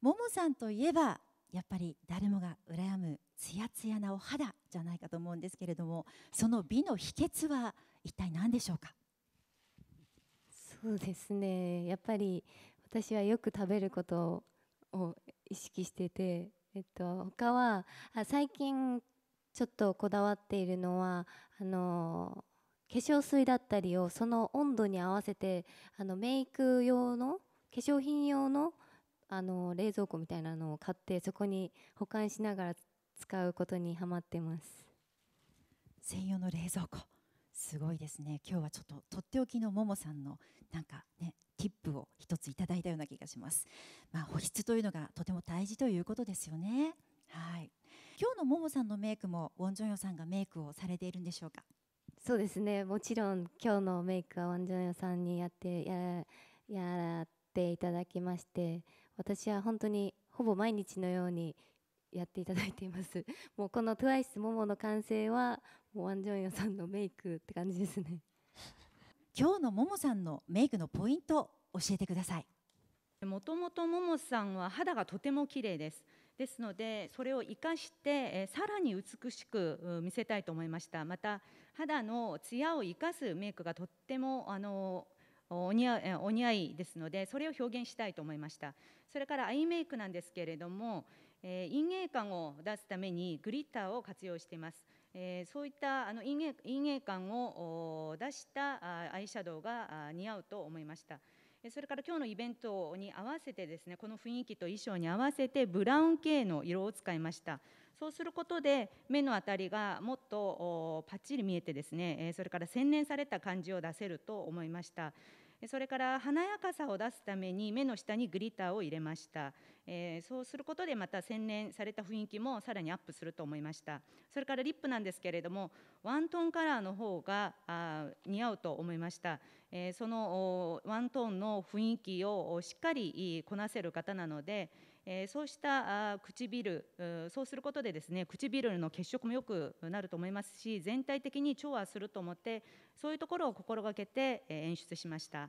ももさんといえばやっぱり誰もが羨むつやつやなお肌じゃないかと思うんですけれどもその美の秘訣は一体何でしょうかそうですねやっぱり私はよく食べることを意識してて、えっと、他は最近ちょっとこだわっているのはあの化粧水だったりをその温度に合わせてあのメイク用の化粧品用のあの冷蔵庫みたいなのを買ってそこに保管しながら使うことにはまってます専用の冷蔵庫すごいですね今日はちょっととっておきのももさんのなんかねティップを一ついただいたような気がしますまあ、保湿というのがとても大事ということですよねはい今日のももさんのメイクもウォンジョンヨさんがメイクをされているんでしょうかそうですねもちろん今日のメイクはワンジョンヨさんにやってややっていただきまして私は本当にほぼ毎日のようにやっていただいています もうこの TWICE ももの完成はもうワンジョンヨさんのメイクって感じですね 今日のももさんのメイクのポイント教えてくださいもともとももさんは肌がとても綺麗ですですのでそれを活かしてさらに美しく見せたいと思いましたまた肌のツヤを活かすメイクがとってもあのお似合お似合いですのでそれを表現したいと思いましたそれからアイメイクなんですけれども、えー、陰影感を出すためにグリッターを活用しています、えー、そういったあの陰影陰影感を出したアイシャドウが似合うと思いましたそれから今日のイベントに合わせてですねこの雰囲気と衣装に合わせてブラウン系の色を使いましたそうすることで目のあたりがもっとパッチリ見えてですねそれから洗練された感じを出せると思いましたそれから華やかさを出すために目の下にグリッターを入れました、えー、そうすることでまた洗練された雰囲気もさらにアップすると思いましたそれからリップなんですけれどもワントーンカラーの方があ似合うと思いました、えー、そのワントーンの雰囲気をしっかりこなせる方なので、えそうした唇、そうすることでですね唇の血色も良くなると思いますし、全体的に調和すると思って、そういうところを心がけて演出しました。